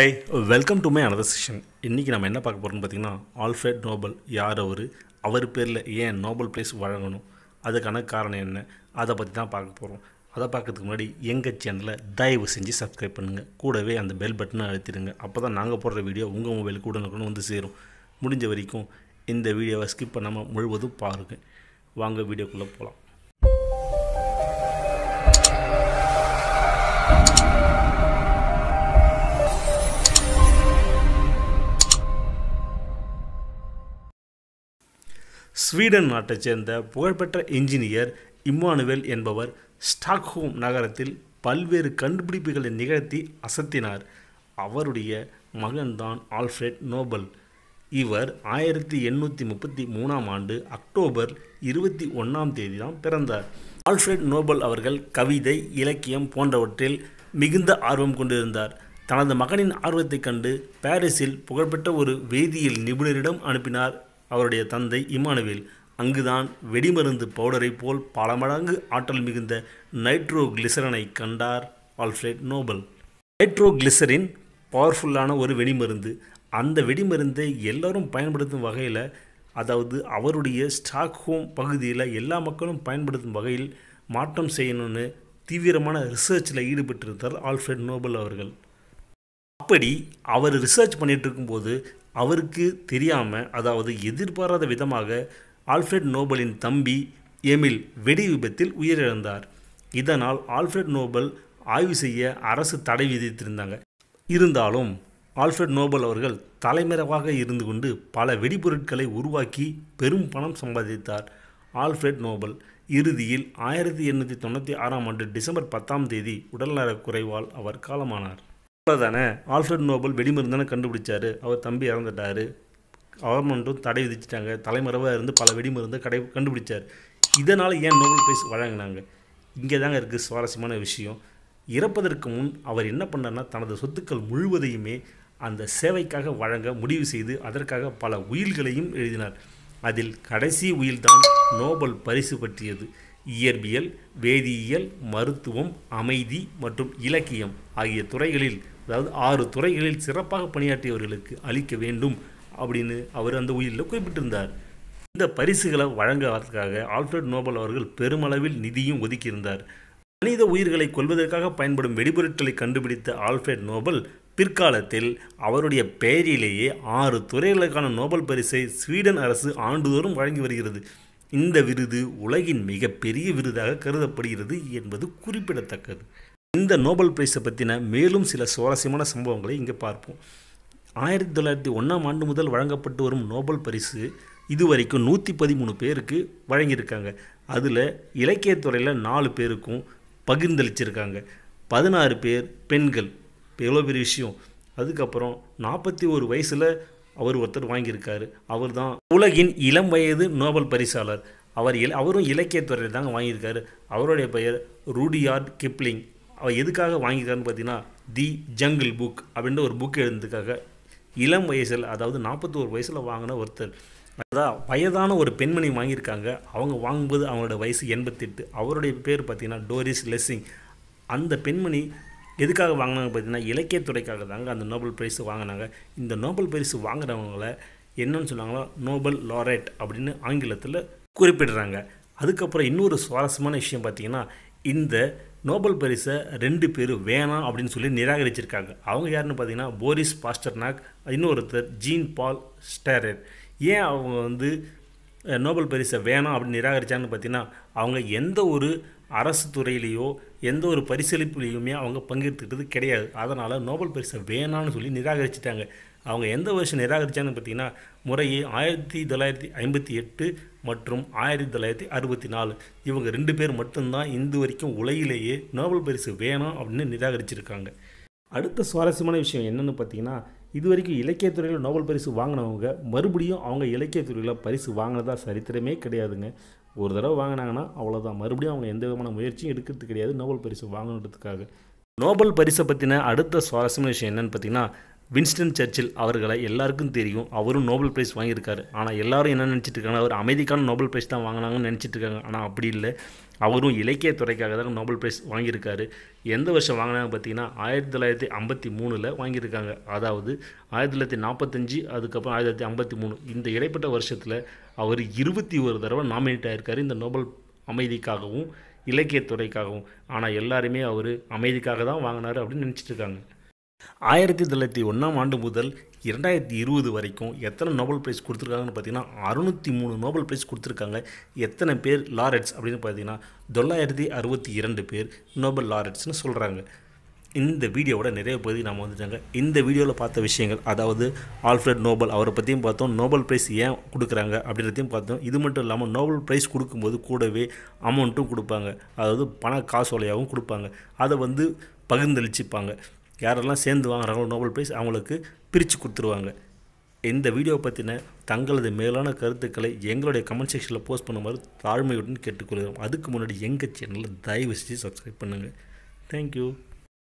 high welcome to my another session இன்றைக்கி நம்ம என்ன பார்க்க போகிறோம்னு பார்த்திங்கன்னா ஆல்ஃப்ரெட் நோபல் யார் அவர் அவர் பேரில் ஏன் நோபல் ப்ரைஸ் வழங்கணும் அதுக்கான காரணம் என்ன அதை பற்றி தான் பார்க்க போகிறோம் அதை பார்க்கறதுக்கு முன்னாடி எங்கள் சேனலை தயவு செஞ்சு சப்ஸ்கிரைப் பண்ணுங்கள் கூடவே அந்த பெல் பட்டனை அழுத்திடுங்க அப்போ தான் நாங்கள் போடுற வீடியோ உங்கள் மொபைலுக்கு உடனுக்குன்னு வந்து சேரும் முடிஞ்ச வரைக்கும் இந்த வீடியோவை ஸ்கிப் பண்ணாமல் முழுவதும் பாருங்கள் வாங்க வீடியோக்குள்ளே போகலாம் ஸ்வீடன் நாட்டைச் சேர்ந்த புகழ்பெற்ற இன்ஜினியர் இம்மானுவேல் என்பவர் ஸ்டாக்ஹோம் நகரத்தில் பல்வேறு கண்டுபிடிப்புகளை நிகழ்த்தி அசத்தினார் அவருடைய மகன்தான் ஆல்ஃப்ரெட் நோபல் இவர் ஆயிரத்தி எண்ணூற்றி முப்பத்தி மூணாம் ஆண்டு அக்டோபர் இருபத்தி ஒன்றாம் தேதி தான் பிறந்தார் ஆல்ஃப்ரெட் நோபல் அவர்கள் கவிதை இலக்கியம் போன்றவற்றில் மிகுந்த ஆர்வம் கொண்டிருந்தார் தனது மகனின் ஆர்வத்தைக் கண்டு பாரிஸில் புகழ்பெற்ற ஒரு வேதியியல் நிபுணரிடம் அனுப்பினார் அவருடைய தந்தை இமானுவேல் அங்குதான் வெடிமருந்து பவுடரை போல் பல மடங்கு ஆற்றல் மிகுந்த நைட்ரோகிளிசரனை கண்டார் ஆல்ஃப்ரேட் நோபல் நைட்ரோகிளிசரின் பவர்ஃபுல்லான ஒரு வெடிமருந்து அந்த வெடிமருந்தை எல்லோரும் பயன்படுத்தும் வகையில் அதாவது அவருடைய ஸ்டாக்ஹோம் பகுதியில் எல்லா மக்களும் பயன்படுத்தும் வகையில் மாற்றம் செய்யணும்னு தீவிரமான ரிசர்ச்சில் ஈடுபட்டிருந்தார் ஆல்ஃப்ரேட் நோபல் அவர்கள் அப்படி அவர் ரிசர்ச் பண்ணிகிட்டு இருக்கும்போது அவருக்கு தெரியாமல் அதாவது எதிர்பாராத விதமாக ஆல்ஃப்ரெட் நோபலின் தம்பி எமில் வெடி விபத்தில் உயிரிழந்தார் இதனால் ஆல்ஃப்ரெட் நோபல் ஆய்வு செய்ய அரசு தடை விதித்திருந்தாங்க இருந்தாலும் ஆல்ஃப்ரெட் நோபல் அவர்கள் தலைமறைவாக இருந்து கொண்டு பல வெடிபொருட்களை உருவாக்கி பெரும் பணம் சம்பாதித்தார் ஆல்ஃப்ரெட் நோபல் இறுதியில் ஆயிரத்தி எண்ணூற்றி தொண்ணூற்றி ஆறாம் ஆண்டு டிசம்பர் பத்தாம் தேதி உடல்நலக் குறைவால் அவர் காலமானார் தானே ஆல்ஃபர்ட் நோபல் வெடிமருந்தானே கண்டுபிடிச்சாரு அவர் தம்பி இறந்துட்டார் கவர்மெண்ட்டும் தடை விதிச்சிட்டாங்க தலைமறைவாக இருந்து பல வெடிமருந்தை கடை கண்டுபிடிச்சார் இதனால் ஏன் நோபல் பிரைஸ் வழங்கினாங்க இங்கே தாங்க இருக்குது சுவாரஸ்யமான விஷயம் இறப்பதற்கு முன் அவர் என்ன பண்ணார்னா தனது சொத்துக்கள் முழுவதையுமே அந்த சேவைக்காக வழங்க முடிவு செய்து அதற்காக பல உயில்களையும் எழுதினார் அதில் கடைசி உயில்தான் நோபல் பரிசு பற்றியது இயற்பியல் வேதியியல் மருத்துவம் அமைதி மற்றும் இலக்கியம் ஆகிய துறைகளில் அதாவது ஆறு துறைகளில் சிறப்பாக பணியாற்றியவர்களுக்கு அளிக்க வேண்டும் அப்படின்னு அவர் அந்த உயிரில் குறிப்பிட்டிருந்தார் இந்த பரிசுகளை வழங்குவதற்காக ஆல்ஃபர்ட் நோபல் அவர்கள் பெருமளவில் நிதியும் ஒதுக்கியிருந்தார் மனித உயிர்களை கொள்வதற்காக பயன்படும் வெடிபொருட்களை கண்டுபிடித்த ஆல்ஃபர்ட் நோபல் பிற்காலத்தில் அவருடைய பெயரிலேயே ஆறு துறைகளுக்கான நோபல் பரிசை ஸ்வீடன் அரசு ஆண்டுதோறும் வழங்கி வருகிறது இந்த விருது உலகின் மிகப்பெரிய விருதாக கருதப்படுகிறது என்பது குறிப்பிடத்தக்கது இந்த நோபல் பிரைஸை பற்றின மேலும் சில சுவாரஸ்யமான சம்பவங்களை இங்கே பார்ப்போம் ஆயிரத்தி தொள்ளாயிரத்தி ஒன்றாம் ஆண்டு முதல் வழங்கப்பட்டு வரும் நோபல் பரிசு இதுவரைக்கும் நூற்றி பதிமூணு பேருக்கு வழங்கியிருக்காங்க அதில் இலக்கியத்துறையில் நாலு பேருக்கும் பகிர்ந்தளிச்சிருக்காங்க பதினாறு பேர் பெண்கள் எவ்வளோ பெரிய விஷயம் அதுக்கப்புறம் நாற்பத்தி ஒரு வயசில் அவர் ஒருத்தர் வாங்கியிருக்காரு அவர் தான் உலகின் இளம் வயது நோபல் பரிசாளர் அவர் இல அவரும் இலக்கியத்துறையில் தாங்க வாங்கியிருக்காரு அவருடைய பெயர் ரூடியார்ட் கிப்ளிங் அவள் எதுக்காக வாங்கிக்கிறான்னு பார்த்தீங்கன்னா தி ஜங்கிள் புக் அப்படின்ற ஒரு புக் எழுந்ததுக்காக இளம் வயசில் அதாவது நாற்பத்தோரு வயசில் வாங்கின ஒருத்தர் அதான் வயதான ஒரு பெண்மணி வாங்கியிருக்காங்க அவங்க வாங்கும்போது அவங்களோட வயசு எண்பத்தெட்டு அவருடைய பேர் பார்த்திங்கன்னா டோரிஸ் லெஸ்ஸிங் அந்த பெண்மணி எதுக்காக வாங்கினாங்க பார்த்தீங்கன்னா இலக்கியத்துறைக்காக தாங்க அந்த நோபல் பிரைஸ் வாங்கினாங்க இந்த நோபல் பிரைஸ் வாங்குறவங்கள என்னன்னு சொல்லுவாங்களோ நோபல் லாரேட் அப்படின்னு ஆங்கிலத்தில் குறிப்பிடுறாங்க அதுக்கப்புறம் இன்னொரு சுவாரஸ்யமான விஷயம் பார்த்திங்கன்னா இந்த நோபல் பரிசை ரெண்டு பேர் வேணாம் அப்படின்னு சொல்லி நிராகரிச்சிருக்காங்க அவங்க யாருன்னு பார்த்தீங்கன்னா போரிஸ் பாஸ்டர்னாக் இன்னொருத்தர் ஜீன் பால் ஸ்டேரர் ஏன் அவங்க வந்து நோபல் பரிசை வேணாம் அப்படின்னு நிராகரித்தாங்கன்னு பார்த்தீங்கன்னா அவங்க எந்த ஒரு அரசு துறையிலேயோ எந்த ஒரு பரிசளிப்புலேயுமே அவங்க பங்கெடுத்துக்கிட்டது கிடையாது அதனால் நோபல் பரிசை வேணான்னு சொல்லி நிராகரிச்சிட்டாங்க அவங்க எந்த வருஷம் நிராகரித்தாங்கன்னு பார்த்தீங்கன்னா முறையே ஆயிரத்தி தொள்ளாயிரத்தி ஐம்பத்தி எட்டு மற்றும் ஆயிரத்தி தொள்ளாயிரத்தி அறுபத்தி நாலு இவங்க ரெண்டு பேர் மட்டும்தான் இந்து வரைக்கும் உலகிலேயே நோபல் பரிசு வேணாம் அப்படின்னு நிராகரிச்சிருக்காங்க அடுத்த சுவாரஸ்யமான விஷயம் என்னென்னு பார்த்தீங்கன்னா இது வரைக்கும் இலக்கியத்துறையில் நோபல் பரிசு வாங்கினவங்க மறுபடியும் அவங்க இலக்கியத்துறையில் பரிசு வாங்கினதா சரித்திரமே கிடையாதுங்க ஒரு தடவை வாங்கினாங்கன்னா அவ்வளோதான் மறுபடியும் அவங்க எந்த விதமான முயற்சியும் எடுக்கிறது கிடையாது நோபல் பரிசு வாங்கணுன்றதுக்காக நோபல் பரிசை பற்றின அடுத்த சுவாரஸ்யமான விஷயம் என்னென்னு பார்த்தீங்கன்னா வின்ஸ்டன் சர்ச்சில் அவர்களை எல்லாருக்கும் தெரியும் அவரும் நோபல் பிரைஸ் வாங்கியிருக்காரு ஆனால் எல்லாரும் என்ன நினச்சிட்டு இருக்காங்க அவர் அமைதிக்கான நோபல் பிரைஸ் தான் வாங்கினாங்கன்னு நினச்சிட்டு இருக்காங்க ஆனால் அப்படி இல்லை அவரும் துறைக்காக தான் நோபல் பிரைஸ் வாங்கியிருக்காரு எந்த வருஷம் வாங்கினாங்க பார்த்தீங்கன்னா ஆயிரத்தி தொள்ளாயிரத்தி ஐம்பத்தி மூணில் வாங்கியிருக்காங்க அதாவது ஆயிரத்தி தொள்ளாயிரத்தி நாற்பத்தஞ்சு அதுக்கப்புறம் ஆயிரத்தி தொள்ளாயிரத்தி ஐம்பத்தி மூணு இந்த இடைப்பட்ட வருஷத்தில் அவர் இருபத்தி ஒரு தடவை நாமினேட் ஆகியிருக்காரு இந்த நோபல் அமைதிக்காகவும் இலக்கியத்துறைக்காகவும் ஆனால் எல்லாருமே அவர் அமைதிக்காக தான் வாங்கினார் அப்படின்னு நினச்சிட்டு இருக்காங்க ஆயிரத்தி தொள்ளாயிரத்தி ஒன்றாம் ஆண்டு முதல் இரண்டாயிரத்தி இருபது வரைக்கும் எத்தனை நோபல் ப்ரைஸ் கொடுத்துருக்காங்கன்னு பார்த்தீங்கன்னா அறுநூற்றி மூணு நோபல் ப்ரைஸ் கொடுத்துருக்காங்க எத்தனை பேர் லாரட்ஸ் அப்படின்னு பார்த்தீங்கன்னா தொள்ளாயிரத்தி அறுபத்தி இரண்டு பேர் நோபல் லாரட்ஸ்னு சொல்கிறாங்க இந்த வீடியோவோட நிறைய பகுதி நாம் வந்துட்டாங்க இந்த வீடியோவில் பார்த்த விஷயங்கள் அதாவது ஆல்ஃப்ரட் நோபல் அவரை பற்றியும் பார்த்தோம் நோபல் ப்ரைஸ் ஏன் கொடுக்குறாங்க அப்படின்றதையும் பார்த்தோம் இது மட்டும் இல்லாமல் நோபல் ப்ரைஸ் கொடுக்கும்போது கூடவே அமௌண்ட்டும் கொடுப்பாங்க அதாவது பண காசோலையாகவும் கொடுப்பாங்க அதை வந்து பகிர்ந்தளிச்சுப்பாங்க யாரெல்லாம் சேர்ந்து வாங்குறாங்களோ நோபல் பிரைஸ் அவங்களுக்கு பிரித்து கொடுத்துருவாங்க இந்த வீடியோ பற்றின தங்களது மேலான கருத்துக்களை எங்களுடைய கமெண்ட் செக்ஷனில் போஸ்ட் பண்ணுமாறு தாழ்மையுடன் கேட்டுக்கொள்கிறோம் அதுக்கு முன்னாடி எங்கள் சேனலில் தயவு செஞ்சு சப்ஸ்கிரைப் பண்ணுங்கள் தேங்க்யூ